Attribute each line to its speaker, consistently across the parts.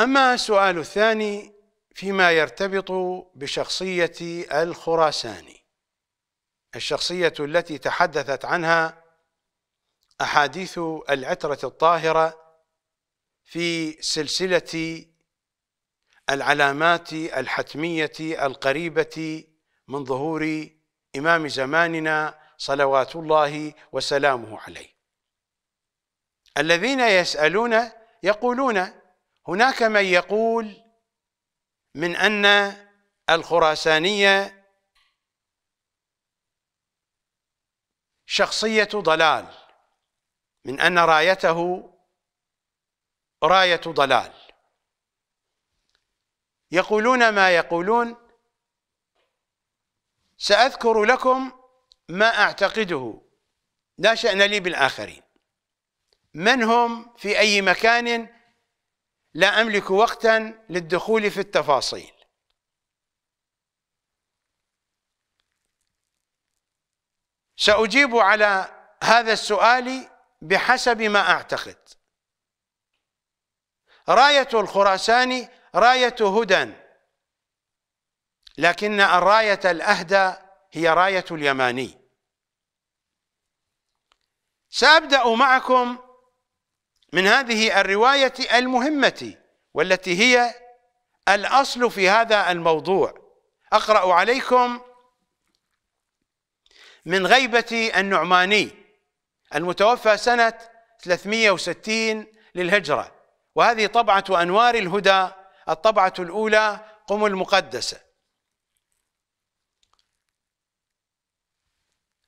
Speaker 1: أما السؤال الثاني فيما يرتبط بشخصية الخراساني الشخصية التي تحدثت عنها أحاديث العترة الطاهرة في سلسلة العلامات الحتمية القريبة من ظهور إمام زماننا صلوات الله وسلامه عليه الذين يسألون يقولون هناك من يقول من أن الخراسانية شخصية ضلال من أن رايته راية ضلال يقولون ما يقولون سأذكر لكم ما أعتقده لا شأن لي بالآخرين من هم في أي مكان لا أملك وقتا للدخول في التفاصيل سأجيب على هذا السؤال بحسب ما أعتقد راية الخراساني راية هدى لكن الراية الأهدى هي راية اليماني سأبدأ معكم من هذه الرواية المهمة والتي هي الأصل في هذا الموضوع أقرأ عليكم من غيبة النعماني المتوفى سنة 360 للهجرة وهذه طبعة أنوار الهدى الطبعة الأولى قم المقدسة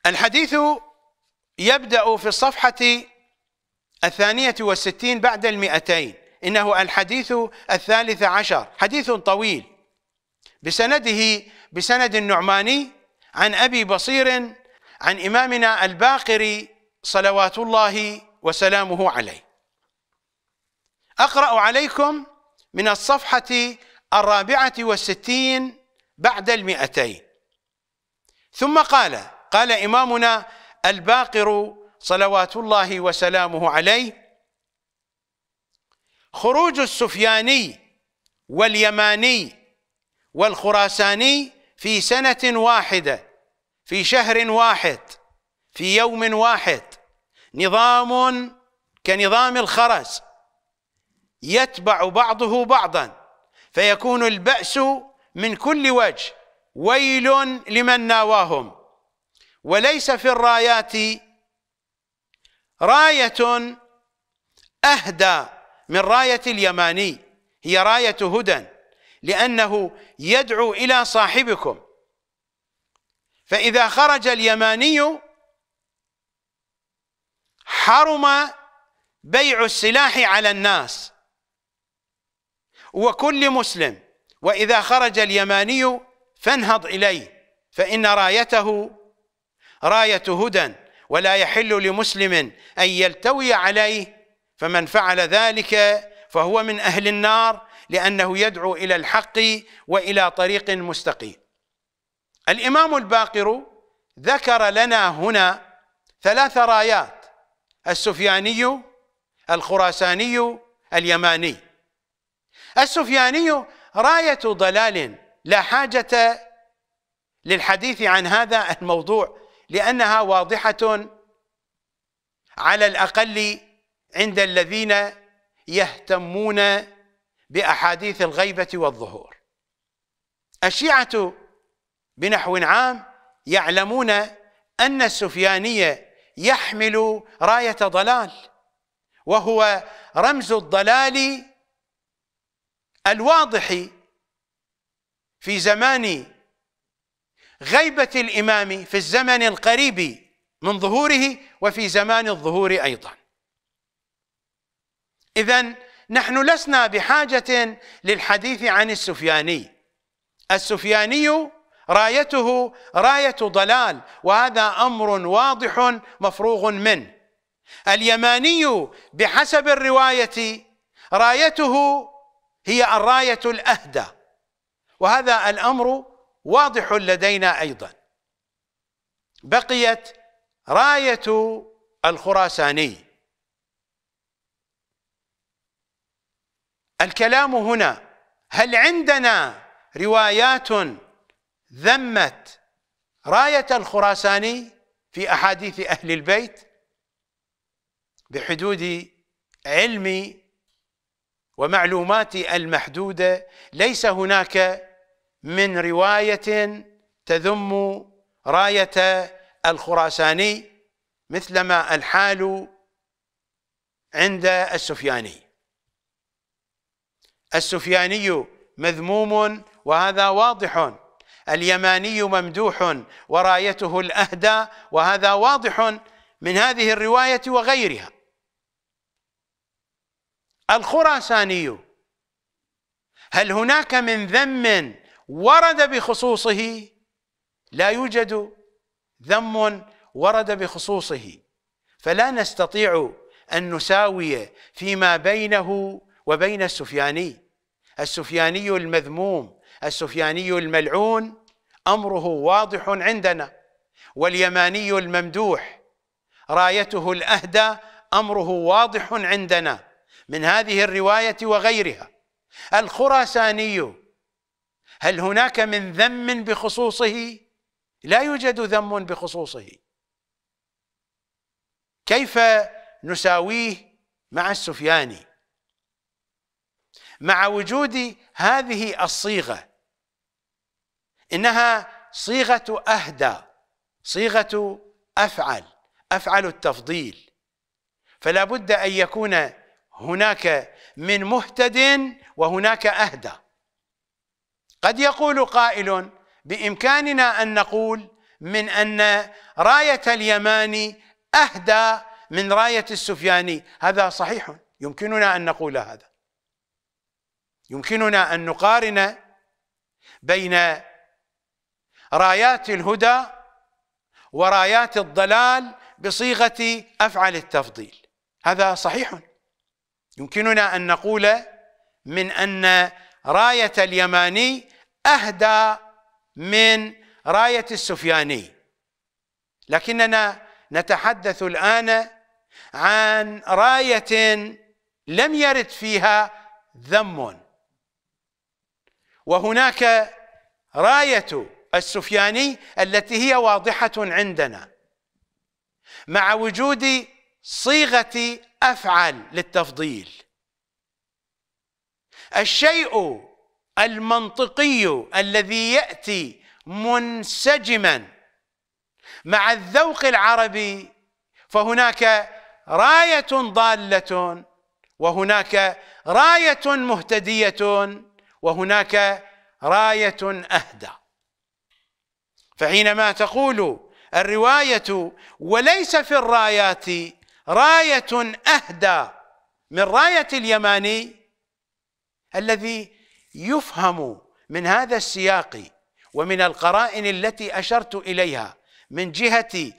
Speaker 1: الحديث يبدأ في الصفحة الثانية والستين بعد المئتين إنه الحديث الثالث عشر حديث طويل بسنده بسند النعماني عن أبي بصير عن إمامنا الباقري صلوات الله وسلامه عليه أقرأ عليكم من الصفحة الرابعة والستين بعد المئتين ثم قال قال إمامنا الباقر صلوات الله وسلامه عليه خروج السفياني واليماني والخراساني في سنة واحدة في شهر واحد في يوم واحد نظام كنظام الخرز يتبع بعضه بعضا فيكون البأس من كل وجه ويل لمن ناواهم وليس في الرايات راية أهدى من راية اليماني هي راية هدى لأنه يدعو إلى صاحبكم فإذا خرج اليماني حرم بيع السلاح على الناس وكل مسلم وإذا خرج اليماني فانهض إليه فإن رايته راية هدى ولا يحل لمسلم أن يلتوي عليه فمن فعل ذلك فهو من أهل النار لأنه يدعو إلى الحق وإلى طريق مستقيم الإمام الباقر ذكر لنا هنا ثلاث رايات السفياني الخراساني اليماني السفياني راية ضلال لا حاجة للحديث عن هذا الموضوع لأنها واضحة على الأقل عند الذين يهتمون بأحاديث الغيبة والظهور الشيعة بنحو عام يعلمون أن السفيانية يحمل راية ضلال وهو رمز الضلال الواضح في زمان غيبة الإمام في الزمن القريب من ظهوره وفي زمان الظهور أيضا إذا نحن لسنا بحاجة للحديث عن السفياني السفياني رايته راية ضلال وهذا أمر واضح مفروغ منه اليماني بحسب الرواية رايته هي الراية الأهدى وهذا الأمر واضح لدينا أيضا بقيت راية الخراساني الكلام هنا هل عندنا روايات ذمت راية الخراساني في أحاديث أهل البيت بحدود علمي ومعلوماتي المحدودة ليس هناك من رواية تذم راية الخراساني مثلما الحال عند السفياني السفياني مذموم وهذا واضح اليماني ممدوح ورايته الأهدى وهذا واضح من هذه الرواية وغيرها الخراساني هل هناك من ذم ورد بخصوصه لا يوجد ذم ورد بخصوصه فلا نستطيع ان نساوي فيما بينه وبين السفياني السفياني المذموم السفياني الملعون امره واضح عندنا واليماني الممدوح رايته الاهدى امره واضح عندنا من هذه الروايه وغيرها الخراساني هل هناك من ذم بخصوصه لا يوجد ذم بخصوصه كيف نساويه مع السفياني مع وجود هذه الصيغه انها صيغه اهدى صيغه افعل افعل التفضيل فلا بد ان يكون هناك من مهتد وهناك اهدى قد يقول قائل بامكاننا ان نقول من ان رايه اليماني اهدى من رايه السفياني هذا صحيح يمكننا ان نقول هذا يمكننا ان نقارن بين رايات الهدى ورايات الضلال بصيغه افعل التفضيل هذا صحيح يمكننا ان نقول من ان راية اليماني أهدى من راية السفياني لكننا نتحدث الآن عن راية لم يرد فيها ذم وهناك راية السفياني التي هي واضحة عندنا مع وجود صيغة أفعل للتفضيل الشيء المنطقي الذي ياتي منسجما مع الذوق العربي فهناك رايه ضاله وهناك رايه مهتديه وهناك رايه اهدى فحينما تقول الروايه وليس في الرايات رايه اهدى من رايه اليماني الذي يفهم من هذا السياق ومن القرائن التي أشرت إليها من جهة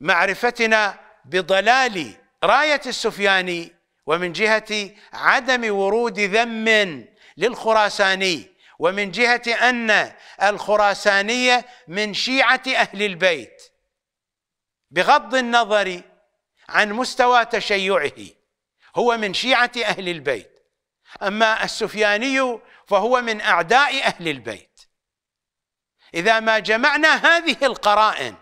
Speaker 1: معرفتنا بضلال راية السفياني ومن جهة عدم ورود ذم للخراساني ومن جهة أن الخراسانية من شيعة أهل البيت بغض النظر عن مستوى تشيعه هو من شيعة أهل البيت أما السفياني فهو من أعداء أهل البيت إذا ما جمعنا هذه القرائن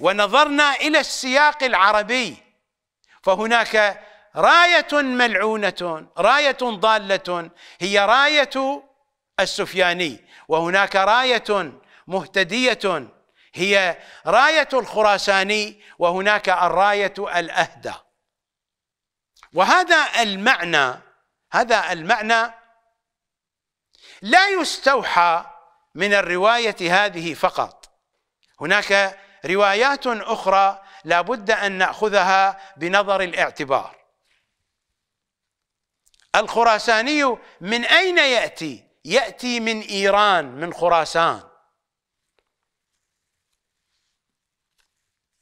Speaker 1: ونظرنا إلى السياق العربي فهناك راية ملعونة راية ضالة هي راية السفياني وهناك راية مهتدية هي راية الخراساني وهناك الراية الأهدى وهذا المعنى هذا المعنى لا يستوحى من الرواية هذه فقط هناك روايات أخرى لا بد أن نأخذها بنظر الاعتبار الخراساني من أين يأتي؟ يأتي من إيران من خراسان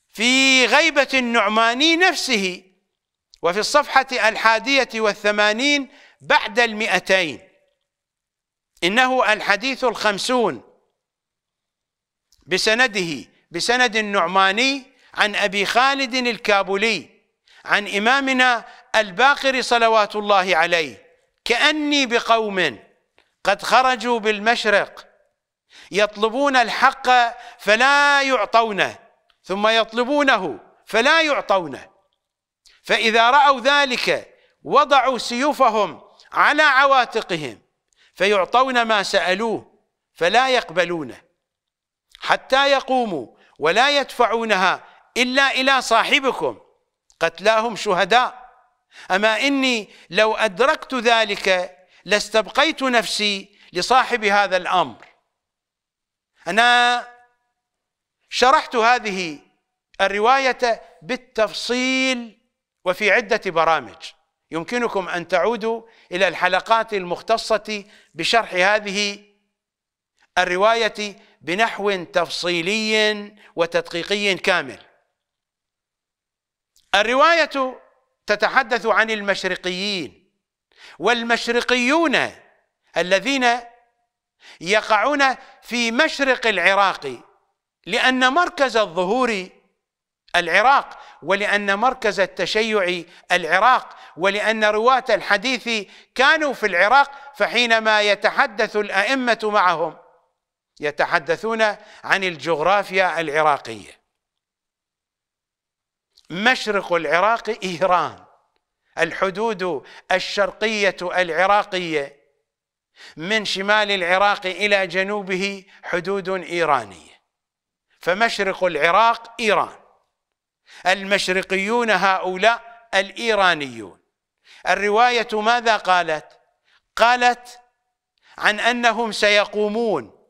Speaker 1: في غيبة النعماني نفسه وفي الصفحة الحادية والثمانين بعد المئتين إنه الحديث الخمسون بسنده بسند النعماني عن أبي خالد الكابولي عن إمامنا الباقر صلوات الله عليه كأني بقوم قد خرجوا بالمشرق يطلبون الحق فلا يعطونه ثم يطلبونه فلا يعطونه فإذا رأوا ذلك وضعوا سيوفهم على عواتقهم فيعطون ما سألوه فلا يقبلونه حتى يقوموا ولا يدفعونها إلا إلى صاحبكم قتلاهم شهداء أما إني لو أدركت ذلك لاستبقيت نفسي لصاحب هذا الأمر أنا شرحت هذه الرواية بالتفصيل وفي عدة برامج يمكنكم أن تعودوا إلى الحلقات المختصة بشرح هذه الرواية بنحو تفصيلي وتدقيقي كامل الرواية تتحدث عن المشرقيين والمشرقيون الذين يقعون في مشرق العراق لأن مركز الظهور العراق ولأن مركز التشيع العراق ولأن رواة الحديث كانوا في العراق فحينما يتحدث الأئمة معهم يتحدثون عن الجغرافيا العراقية مشرق العراق إيران الحدود الشرقية العراقية من شمال العراق إلى جنوبه حدود إيرانية فمشرق العراق إيران المشرقيون هؤلاء الإيرانيون الرواية ماذا قالت؟ قالت عن أنهم سيقومون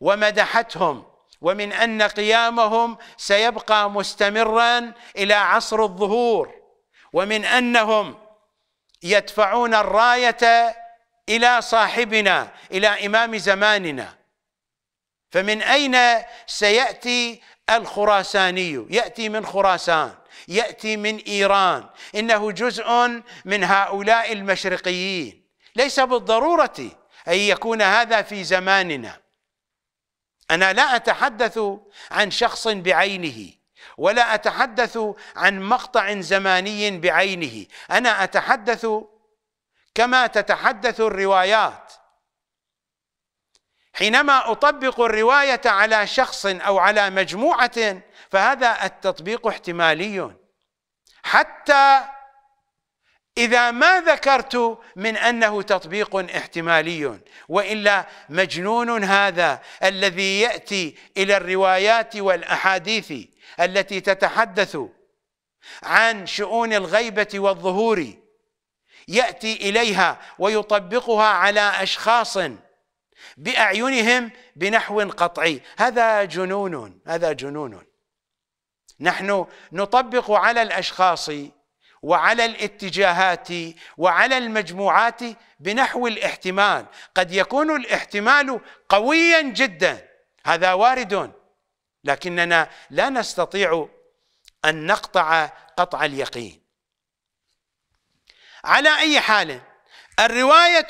Speaker 1: ومدحتهم ومن أن قيامهم سيبقى مستمرا إلى عصر الظهور ومن أنهم يدفعون الراية إلى صاحبنا إلى إمام زماننا فمن أين سيأتي الخراساني ياتي من خراسان ياتي من ايران انه جزء من هؤلاء المشرقيين ليس بالضروره ان يكون هذا في زماننا انا لا اتحدث عن شخص بعينه ولا اتحدث عن مقطع زماني بعينه انا اتحدث كما تتحدث الروايات حينما أطبق الرواية على شخص أو على مجموعة فهذا التطبيق احتمالي حتى إذا ما ذكرت من أنه تطبيق احتمالي وإلا مجنون هذا الذي يأتي إلى الروايات والأحاديث التي تتحدث عن شؤون الغيبة والظهور يأتي إليها ويطبقها على أشخاص باعينهم بنحو قطعي هذا جنون هذا جنون نحن نطبق على الاشخاص وعلى الاتجاهات وعلى المجموعات بنحو الاحتمال قد يكون الاحتمال قويا جدا هذا وارد لكننا لا نستطيع ان نقطع قطع اليقين على اي حال الروايه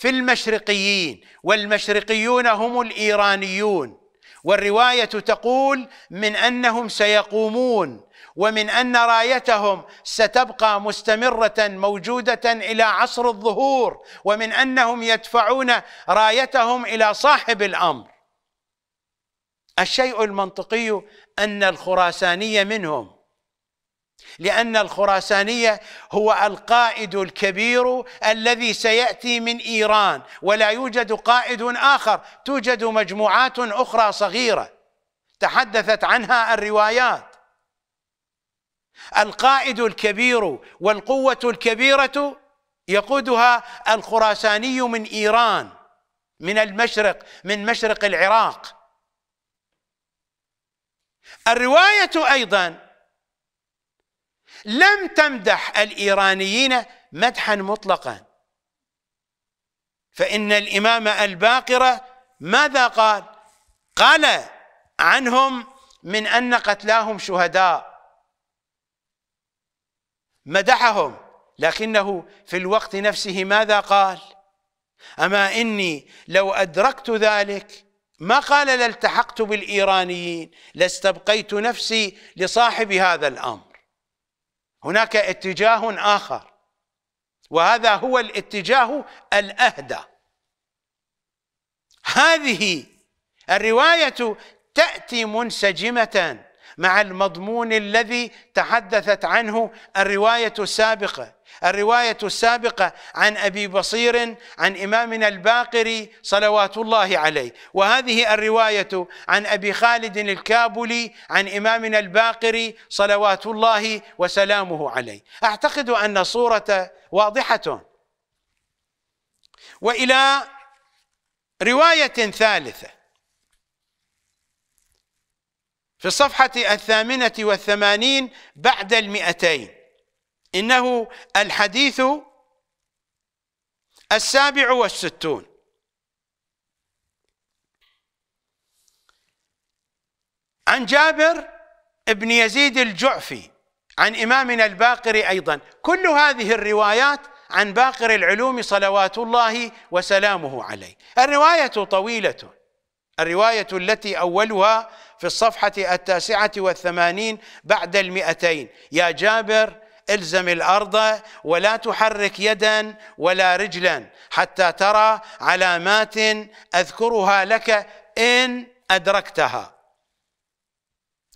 Speaker 1: في المشرقيين والمشرقيون هم الايرانيون والروايه تقول من انهم سيقومون ومن ان رايتهم ستبقى مستمره موجوده الى عصر الظهور ومن انهم يدفعون رايتهم الى صاحب الامر الشيء المنطقي ان الخراساني منهم لأن الخراسانية هو القائد الكبير الذي سيأتي من إيران ولا يوجد قائد آخر توجد مجموعات أخرى صغيرة تحدثت عنها الروايات القائد الكبير والقوة الكبيرة يقودها الخراساني من إيران من المشرق من مشرق العراق الرواية أيضاً لم تمدح الإيرانيين مدحا مطلقا فإن الإمام الباقرة ماذا قال قال عنهم من أن قتلاهم شهداء مدحهم لكنه في الوقت نفسه ماذا قال أما إني لو أدركت ذلك ما قال لالتحقت بالإيرانيين لاستبقيت نفسي لصاحب هذا الأمر هناك اتجاه اخر وهذا هو الاتجاه الاهدى هذه الروايه تاتي منسجمه مع المضمون الذي تحدثت عنه الروايه السابقه الرواية السابقة عن أبي بصير عن إمامنا الباقري صلوات الله عليه وهذه الرواية عن أبي خالد الكابلي عن إمامنا الباقري صلوات الله وسلامه عليه أعتقد أن صورة واضحة وإلى رواية ثالثة في الصفحة الثامنة والثمانين بعد المئتين إنه الحديث السابع والستون عن جابر بن يزيد الجعفي عن إمامنا الباقري أيضا كل هذه الروايات عن باقر العلوم صلوات الله وسلامه عليه الرواية طويلة الرواية التي أولها في الصفحة التاسعة والثمانين بعد المئتين يا جابر الزم الارض ولا تحرك يدا ولا رجلا حتى ترى علامات اذكرها لك ان ادركتها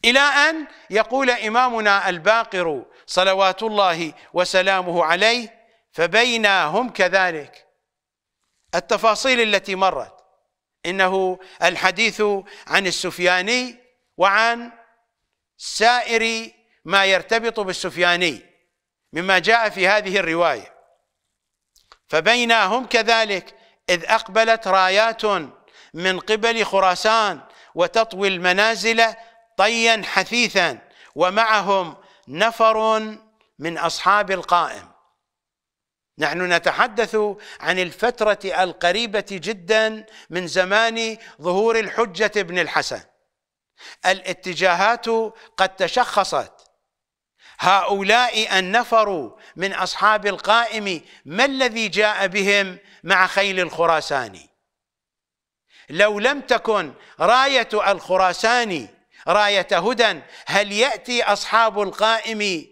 Speaker 1: الى ان يقول امامنا الباقر صلوات الله وسلامه عليه فبينا هم كذلك التفاصيل التي مرت انه الحديث عن السفياني وعن سائر ما يرتبط بالسفياني مما جاء في هذه الرواية فبينهم كذلك إذ أقبلت رايات من قبل خراسان وتطوي المنازل طيا حثيثا ومعهم نفر من أصحاب القائم نحن نتحدث عن الفترة القريبة جدا من زمان ظهور الحجة ابن الحسن الاتجاهات قد تشخصت هؤلاء النفر من أصحاب القائم ما الذي جاء بهم مع خيل الخراساني لو لم تكن راية الخراساني راية هدى هل يأتي أصحاب القائم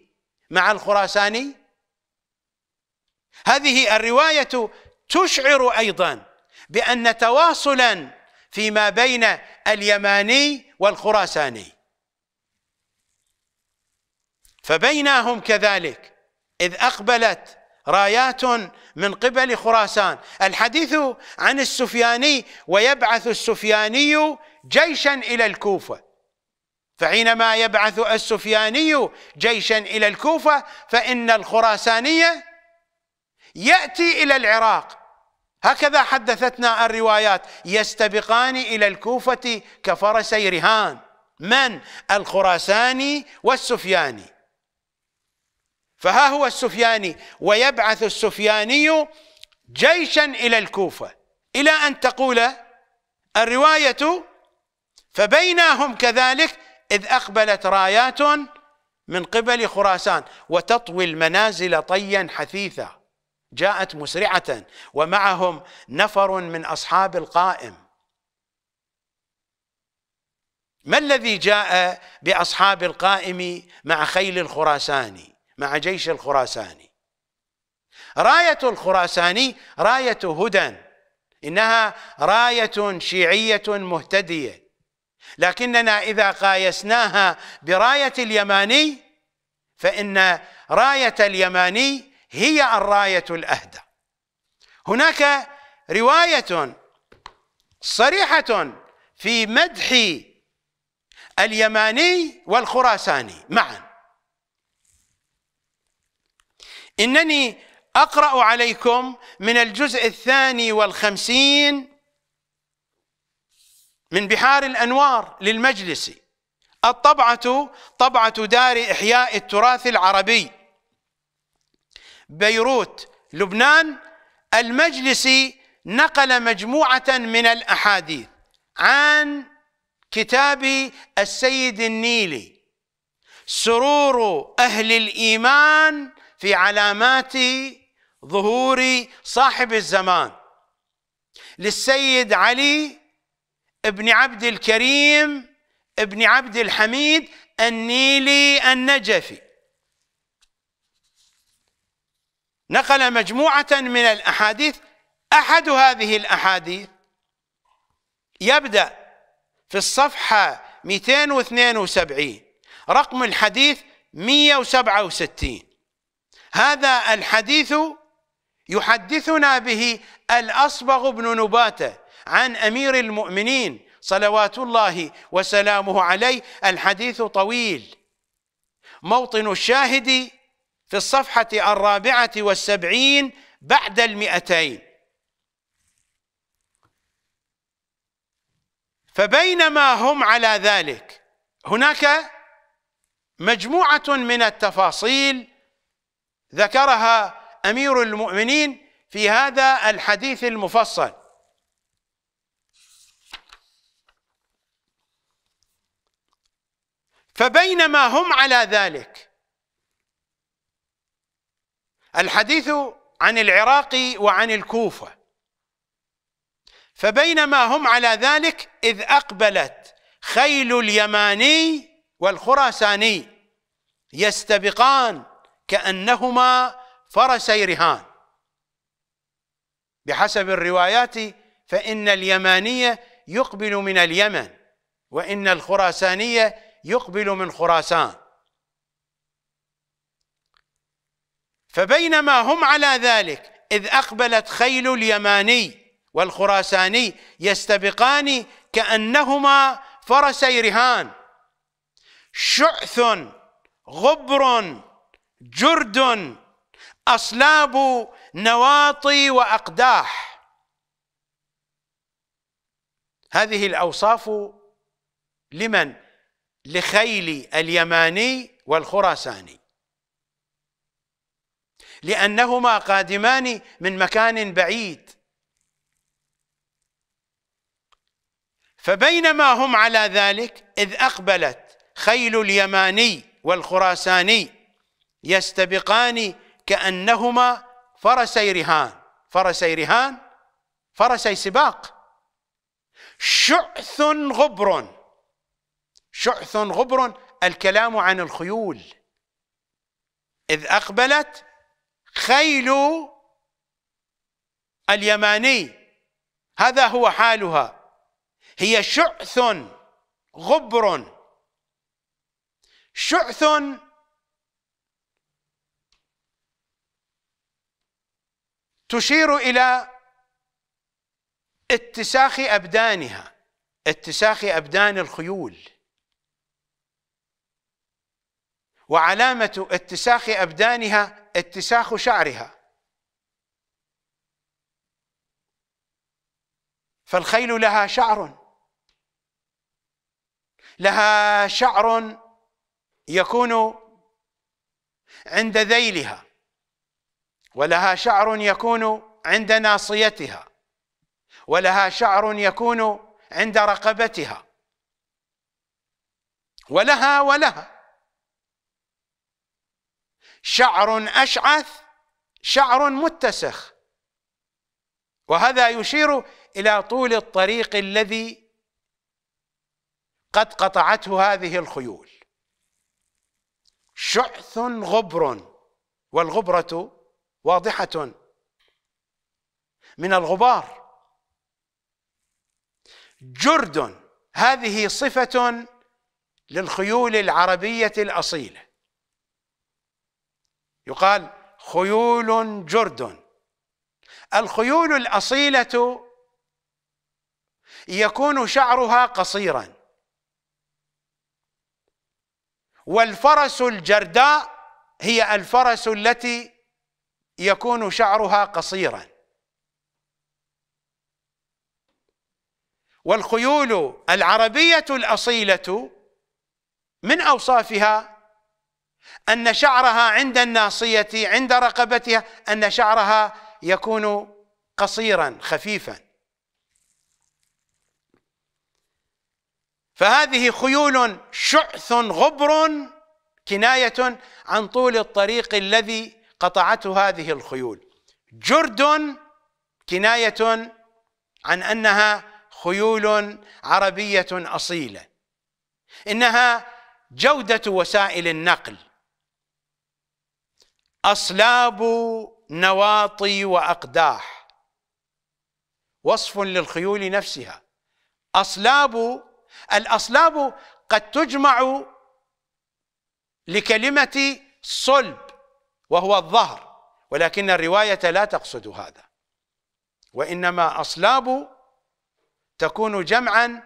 Speaker 1: مع الخراساني هذه الرواية تشعر أيضا بأن تواصلا فيما بين اليماني والخراساني فبينهم كذلك إذ أقبلت رايات من قبل خراسان الحديث عن السفياني ويبعث السفياني جيشا إلى الكوفة فحينما يبعث السفياني جيشا إلى الكوفة فإن الخراسانية يأتي إلى العراق هكذا حدثتنا الروايات يستبقان إلى الكوفة كفرسي رهان من الخراساني والسفياني فها هو السفياني ويبعث السفياني جيشا إلى الكوفة إلى أن تقول الرواية فبينهم كذلك إذ أقبلت رايات من قبل خراسان وتطوي المنازل طيا حثيثا جاءت مسرعة ومعهم نفر من أصحاب القائم ما الذي جاء بأصحاب القائم مع خيل الخراساني مع جيش الخراساني راية الخراساني راية هدى إنها راية شيعية مهتدية لكننا إذا قايسناها براية اليماني فإن راية اليماني هي الراية الأهدى هناك رواية صريحة في مدح اليماني والخراساني معاً إنني أقرأ عليكم من الجزء الثاني والخمسين من بحار الأنوار للمجلس الطبعة طبعة دار إحياء التراث العربي بيروت لبنان المجلس نقل مجموعة من الأحاديث عن كتاب السيد النيلي سرور أهل الإيمان في علامات ظهور صاحب الزمان للسيد علي ابن عبد الكريم ابن عبد الحميد النيلي النجفي نقل مجموعة من الأحاديث أحد هذه الأحاديث يبدأ في الصفحة 272 رقم الحديث 167 هذا الحديث يحدثنا به الأصبغ بن نباتة عن أمير المؤمنين صلوات الله وسلامه عليه الحديث طويل موطن الشاهد في الصفحة الرابعة والسبعين بعد المئتين فبينما هم على ذلك هناك مجموعة من التفاصيل ذكرها امير المؤمنين في هذا الحديث المفصل فبينما هم على ذلك الحديث عن العراق وعن الكوفه فبينما هم على ذلك اذ اقبلت خيل اليماني والخراساني يستبقان كأنهما فرسي رهان بحسب الروايات فإن اليمانية يقبل من اليمن وإن الخراسانية يقبل من خراسان فبينما هم على ذلك إذ أقبلت خيل اليماني والخراساني يستبقان كأنهما فرسي رهان شعث غبر جرد أصلاب نواطي وأقداح هذه الأوصاف لمن؟ لخيل اليماني والخراساني لأنهما قادمان من مكان بعيد فبينما هم على ذلك إذ أقبلت خيل اليماني والخراساني يستبقان كأنهما فرسي رهان فرسي رهان فرسي سباق شعث غبر شعث غبر الكلام عن الخيول إذ أقبلت خيل اليماني هذا هو حالها هي شعث غبر شعث تشير الى اتساخ ابدانها اتساخ ابدان الخيول وعلامه اتساخ ابدانها اتساخ شعرها فالخيل لها شعر لها شعر يكون عند ذيلها ولها شعر يكون عند ناصيتها ولها شعر يكون عند رقبتها ولها ولها شعر أشعث شعر متسخ وهذا يشير إلى طول الطريق الذي قد قطعته هذه الخيول شعث غبر والغبرة واضحة من الغبار جرد هذه صفة للخيول العربية الأصيلة يقال خيول جرد الخيول الأصيلة يكون شعرها قصيرا والفرس الجرداء هي الفرس التي يكون شعرها قصيرا والخيول العربية الأصيلة من أوصافها أن شعرها عند الناصية عند رقبتها أن شعرها يكون قصيرا خفيفا فهذه خيول شعث غبر كناية عن طول الطريق الذي قطعته هذه الخيول جرد كناية عن أنها خيول عربية أصيلة إنها جودة وسائل النقل أصلاب نواطي وأقداح وصف للخيول نفسها أصلاب الأصلاب قد تجمع لكلمة صلب وهو الظهر ولكن الرواية لا تقصد هذا وإنما أصلاب تكون جمعا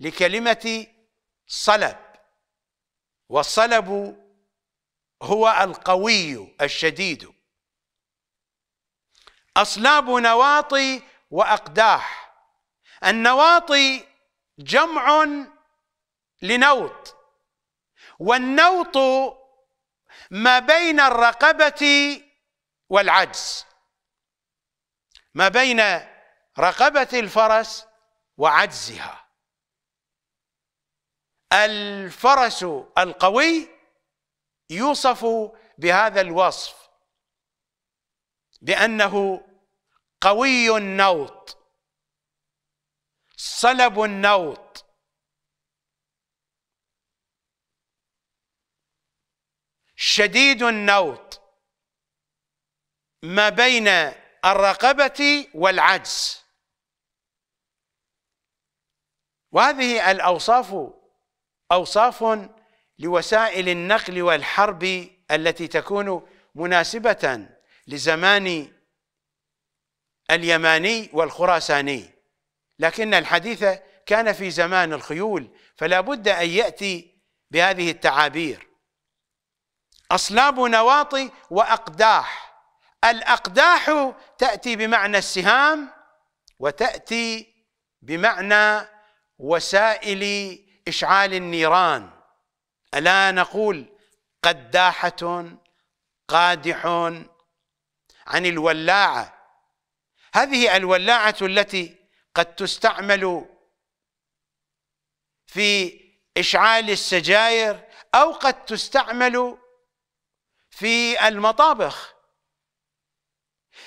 Speaker 1: لكلمة صلب والصلب هو القوي الشديد أصلاب نواطي وأقداح النواطي جمع لنوط والنوط ما بين الرقبة والعجز ما بين رقبة الفرس وعجزها الفرس القوي يوصف بهذا الوصف بأنه قوي النوط صلب النوط شديد النوط ما بين الرقبة والعجز وهذه الأوصاف أوصاف لوسائل النقل والحرب التي تكون مناسبة لزمان اليماني والخراساني لكن الحديث كان في زمان الخيول فلا بد أن يأتي بهذه التعابير أصلاب نواطي وأقداح الأقداح تأتي بمعنى السهام وتأتي بمعنى وسائل إشعال النيران ألا نقول قداحة قادح عن الولاعة هذه الولاعة التي قد تستعمل في إشعال السجاير أو قد تستعمل في المطابخ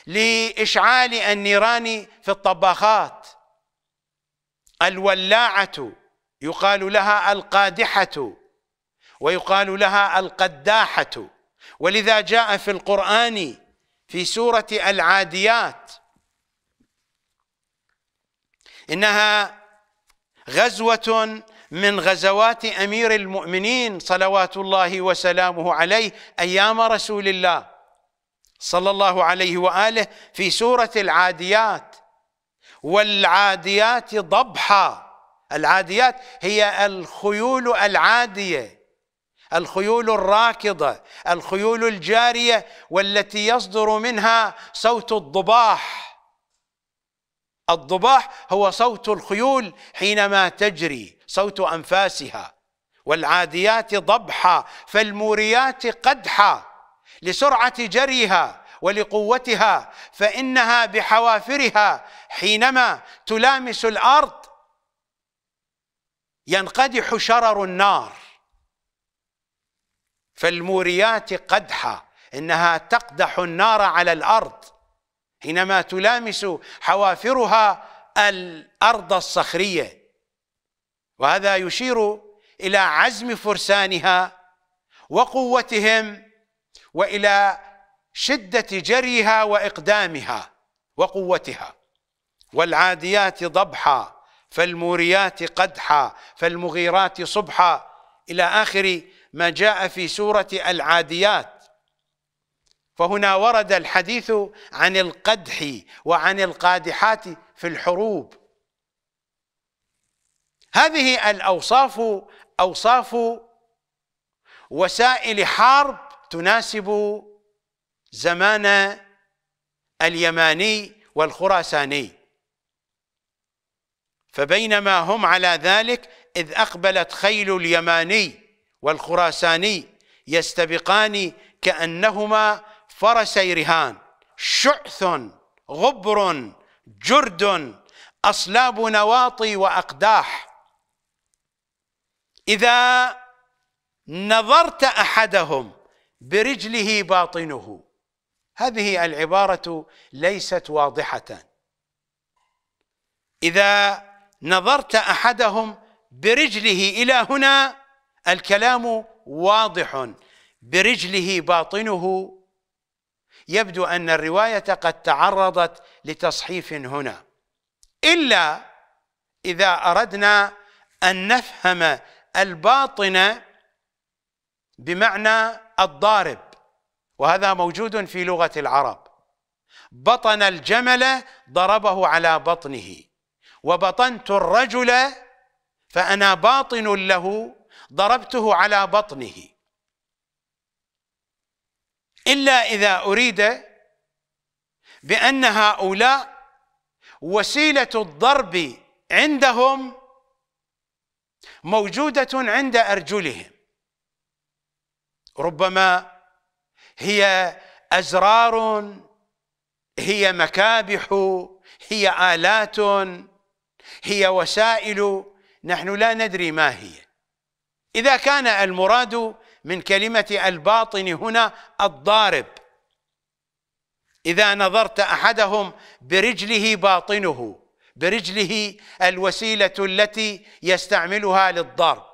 Speaker 1: لاشعال النيران في الطباخات الولاعه يقال لها القادحه ويقال لها القداحه ولذا جاء في القران في سوره العاديات انها غزوه من غزوات امير المؤمنين صلوات الله وسلامه عليه ايام رسول الله صلى الله عليه واله في سوره العاديات والعاديات ضبحا العاديات هي الخيول العاديه الخيول الراكضه الخيول الجاريه والتي يصدر منها صوت الضباح الضباح هو صوت الخيول حينما تجري صوت أنفاسها والعاديات ضبحا فالموريات قدحا لسرعة جريها ولقوتها فإنها بحوافرها حينما تلامس الأرض ينقدح شرر النار فالموريات قدحا إنها تقدح النار على الأرض حينما تلامس حوافرها الارض الصخريه وهذا يشير الى عزم فرسانها وقوتهم والى شده جريها واقدامها وقوتها والعاديات ضبحا فالموريات قدحا فالمغيرات صبحا الى اخر ما جاء في سوره العاديات فهنا ورد الحديث عن القدح وعن القادحات في الحروب هذه الاوصاف اوصاف وسائل حرب تناسب زمان اليماني والخراساني فبينما هم على ذلك اذ اقبلت خيل اليماني والخراساني يستبقان كانهما فرسي رهان شعث غبر جرد أصلاب نواطي وأقداح إذا نظرت أحدهم برجله باطنه هذه العبارة ليست واضحة إذا نظرت أحدهم برجله إلى هنا الكلام واضح برجله باطنه يبدو أن الرواية قد تعرضت لتصحيف هنا إلا إذا أردنا أن نفهم الباطن بمعنى الضارب وهذا موجود في لغة العرب بطن الجمل ضربه على بطنه وبطنت الرجل فأنا باطن له ضربته على بطنه إلا إذا أريد بأن هؤلاء وسيلة الضرب عندهم موجودة عند أرجلهم ربما هي أزرار هي مكابح هي آلات هي وسائل نحن لا ندري ما هي إذا كان المراد من كلمة الباطن هنا الضارب إذا نظرت أحدهم برجله باطنه برجله الوسيلة التي يستعملها للضرب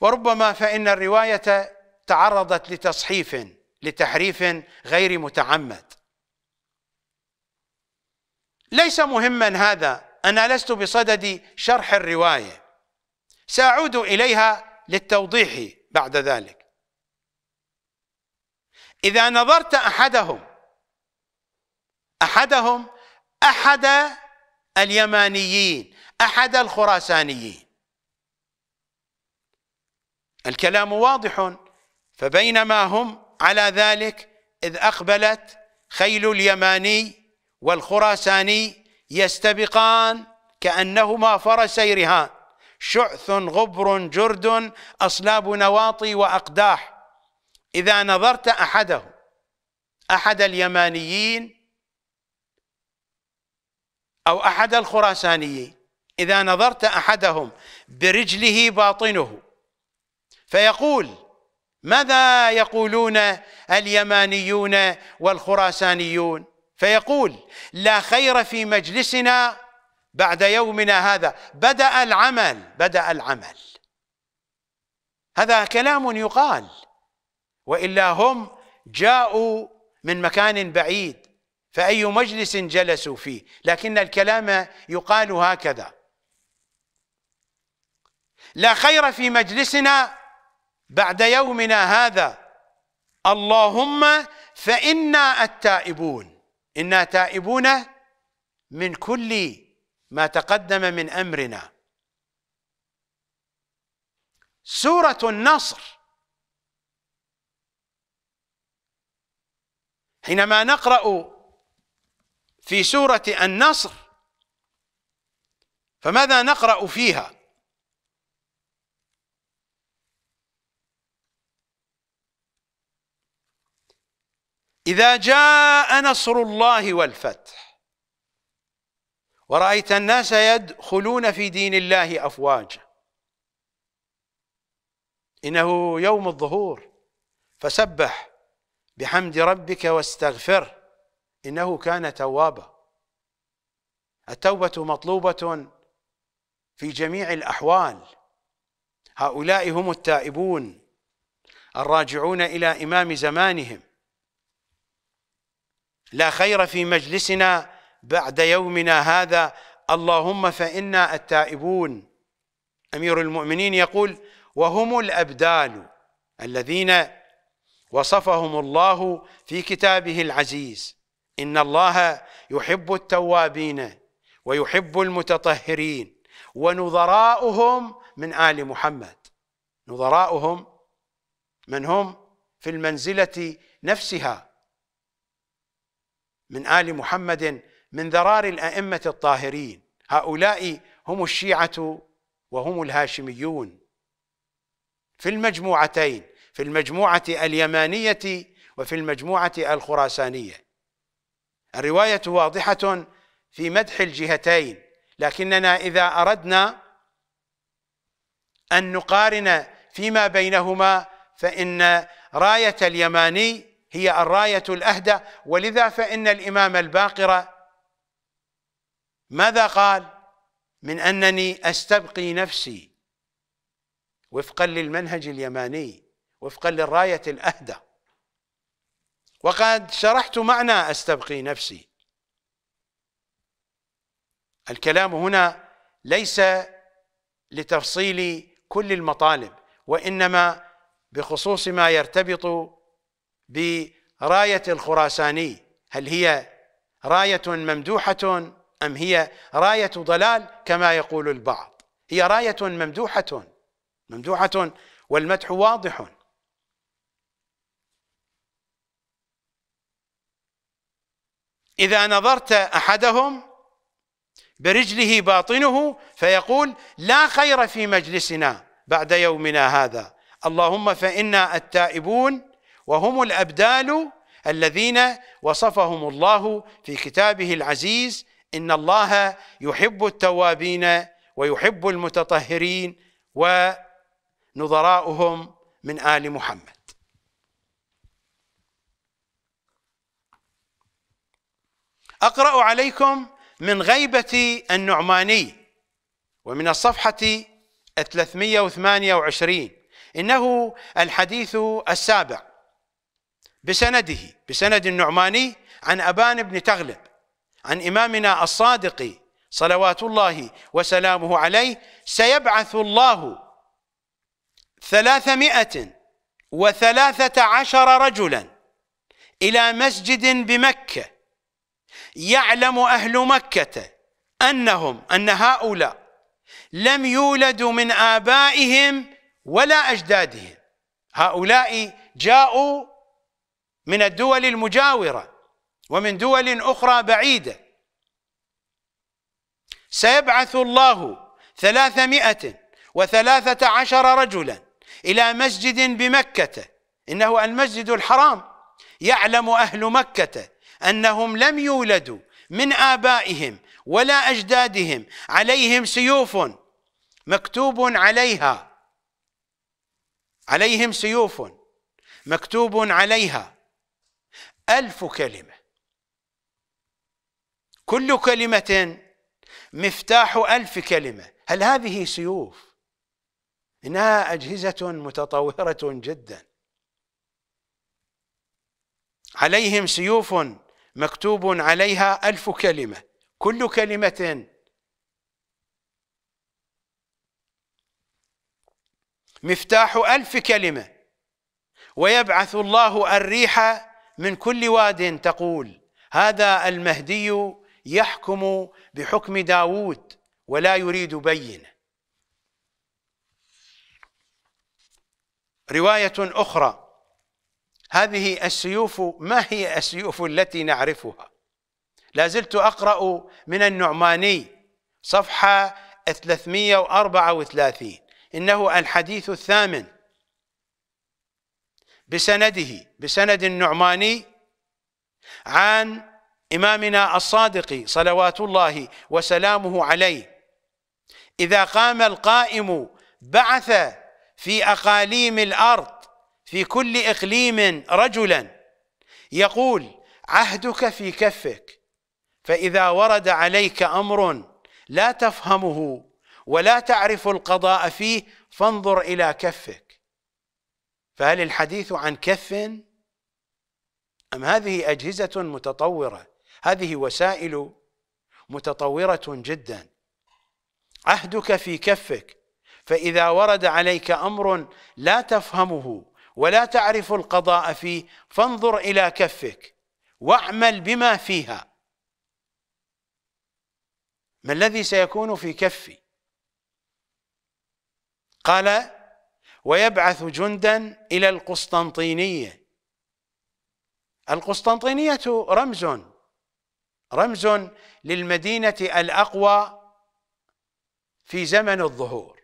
Speaker 1: وربما فإن الرواية تعرضت لتصحيف لتحريف غير متعمد ليس مهما هذا أنا لست بصدد شرح الرواية سأعود إليها للتوضيح بعد ذلك إذا نظرت أحدهم أحدهم أحد اليمانيين أحد الخراسانيين الكلام واضح فبينما هم على ذلك إذ أقبلت خيل اليماني والخراساني يستبقان كأنهما فرسي رهان شعث غبر جرد أصلاب نواطي وأقداح إذا نظرت أحده أحد اليمانيين أو أحد الخراسانيين إذا نظرت أحدهم برجله باطنه فيقول ماذا يقولون اليمانيون والخراسانيون فيقول لا خير في مجلسنا بعد يومنا هذا بدأ العمل بدأ العمل هذا كلام يقال وإلا هم جاءوا من مكان بعيد فأي مجلس جلسوا فيه لكن الكلام يقال هكذا لا خير في مجلسنا بعد يومنا هذا اللهم فإنا التائبون إنا تائبون من كل ما تقدم من امرنا سوره النصر حينما نقرا في سوره النصر فماذا نقرا فيها اذا جاء نصر الله والفتح ورأيت الناس يدخلون في دين الله أفواجا إنه يوم الظهور فسبح بحمد ربك واستغفر إنه كان توابا التوبة مطلوبة في جميع الأحوال هؤلاء هم التائبون الراجعون إلى إمام زمانهم لا خير في مجلسنا بعد يومنا هذا اللهم فإنا التائبون أمير المؤمنين يقول وهم الأبدال الذين وصفهم الله في كتابه العزيز إن الله يحب التوابين ويحب المتطهرين ونظراؤهم من آل محمد نظراؤهم من هم في المنزلة نفسها من آل محمد من ذرار الائمه الطاهرين هؤلاء هم الشيعه وهم الهاشميون في المجموعتين في المجموعه اليمانيه وفي المجموعه الخراسانيه الروايه واضحه في مدح الجهتين لكننا اذا اردنا ان نقارن فيما بينهما فان رايه اليماني هي الرايه الاهدى ولذا فان الامام الباقر ماذا قال من أنني أستبقي نفسي وفقا للمنهج اليماني وفقا للراية الأهدى وقد شرحت معنى أستبقي نفسي الكلام هنا ليس لتفصيل كل المطالب وإنما بخصوص ما يرتبط براية الخراساني هل هي راية ممدوحة أم هي راية ضلال كما يقول البعض هي راية ممدوحة ممدوحة والمدح واضح إذا نظرت أحدهم برجله باطنه فيقول لا خير في مجلسنا بعد يومنا هذا اللهم فإنا التائبون وهم الأبدال الذين وصفهم الله في كتابه العزيز إن الله يحب التوابين ويحب المتطهرين ونظراؤهم من آل محمد أقرأ عليكم من غيبة النعماني ومن الصفحة 328 إنه الحديث السابع بسنده بسند النعماني عن أبان بن تغلب عن إمامنا الصادق صلوات الله وسلامه عليه سيبعث الله ثلاثمائة وثلاثة عشر رجلا إلى مسجد بمكة يعلم أهل مكة أنهم أن هؤلاء لم يولدوا من آبائهم ولا أجدادهم هؤلاء جاءوا من الدول المجاوره ومن دول أخرى بعيدة سيبعث الله ثلاثمائة وثلاثة عشر رجلا إلى مسجد بمكة إنه المسجد الحرام يعلم أهل مكة أنهم لم يولدوا من آبائهم ولا أجدادهم عليهم سيوف مكتوب عليها عليهم سيوف مكتوب عليها ألف كلمة كل كلمة مفتاح ألف كلمة هل هذه سيوف إنها أجهزة متطورة جدا عليهم سيوف مكتوب عليها ألف كلمة كل كلمة مفتاح ألف كلمة ويبعث الله الريح من كل واد تقول هذا المهدي يحكم بحكم داوود ولا يريد بينه رواية أخرى هذه السيوف ما هي السيوف التي نعرفها لازلت أقرأ من النعماني صفحة 334 إنه الحديث الثامن بسنده بسند النعماني عن إمامنا الصادق صلوات الله وسلامه عليه إذا قام القائم بعث في أقاليم الأرض في كل إقليم رجلا يقول عهدك في كفك فإذا ورد عليك أمر لا تفهمه ولا تعرف القضاء فيه فانظر إلى كفك فهل الحديث عن كف أم هذه أجهزة متطورة هذه وسائل متطورة جدا عهدك في كفك فإذا ورد عليك أمر لا تفهمه ولا تعرف القضاء فيه فانظر إلى كفك واعمل بما فيها ما الذي سيكون في كفي قال ويبعث جندا إلى القسطنطينية القسطنطينية رمز رمز للمدينة الأقوى في زمن الظهور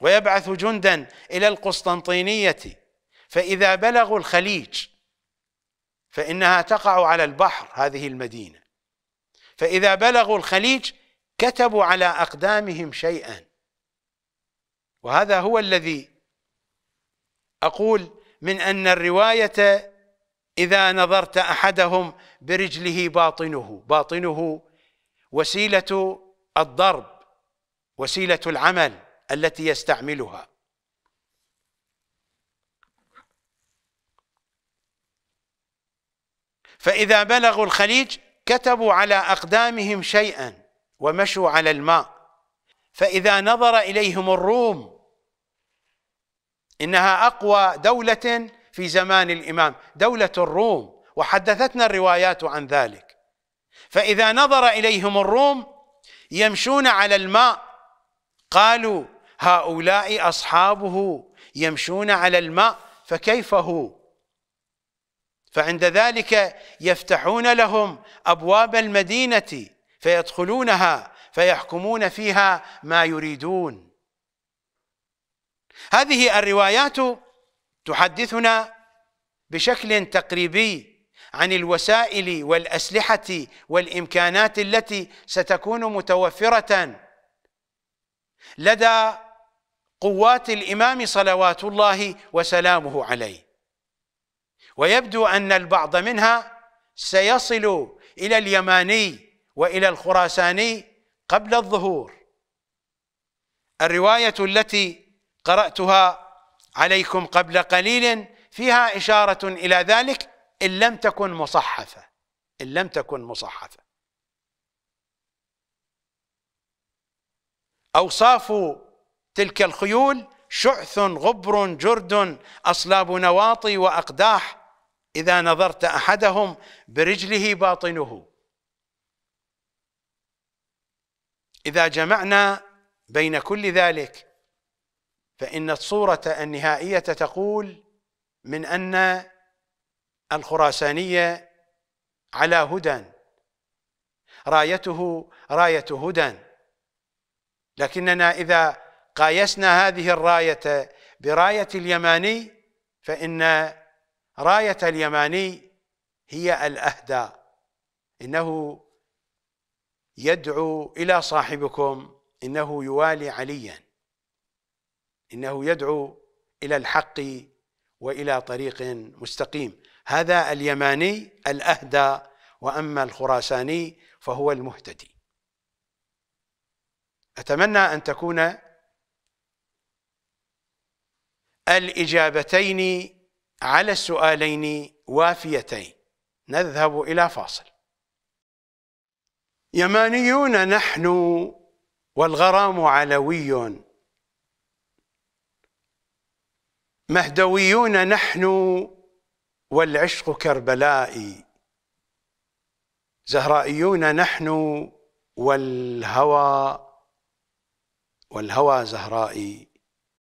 Speaker 1: ويبعث جندا إلى القسطنطينية فإذا بلغوا الخليج فإنها تقع على البحر هذه المدينة فإذا بلغوا الخليج كتبوا على أقدامهم شيئا وهذا هو الذي أقول من أن الرواية إذا نظرت أحدهم برجله باطنه باطنه وسيله الضرب وسيله العمل التي يستعملها فاذا بلغوا الخليج كتبوا على اقدامهم شيئا ومشوا على الماء فاذا نظر اليهم الروم انها اقوى دوله في زمان الامام دوله الروم وحدثتنا الروايات عن ذلك فإذا نظر إليهم الروم يمشون على الماء قالوا هؤلاء أصحابه يمشون على الماء فكيف هو فعند ذلك يفتحون لهم أبواب المدينة فيدخلونها فيحكمون فيها ما يريدون هذه الروايات تحدثنا بشكل تقريبي عن الوسائل والاسلحه والامكانات التي ستكون متوفره لدى قوات الامام صلوات الله وسلامه عليه ويبدو ان البعض منها سيصل الى اليماني والى الخراساني قبل الظهور الروايه التي قراتها عليكم قبل قليل فيها اشاره الى ذلك إن لم تكن مصحفة إن لم تكن مصحفة أوصاف تلك الخيول شعث غبر جرد أصلاب نواطي وأقداح إذا نظرت أحدهم برجله باطنه إذا جمعنا بين كل ذلك فإن الصورة النهائية تقول من أن الخراسانية على هدى رايته راية هدى لكننا إذا قايسنا هذه الراية براية اليماني فإن راية اليماني هي الأهدى إنه يدعو إلى صاحبكم إنه يوالي عليا إنه يدعو إلى الحق وإلى طريق مستقيم هذا اليماني الأهدى وأما الخراساني فهو المهتدي أتمنى أن تكون الإجابتين على السؤالين وافيتين نذهب إلى فاصل يمانيون نحن والغرام علوي مهدويون نحن والعشق كربلائي زهرائيون نحن والهوى والهوى زهرائي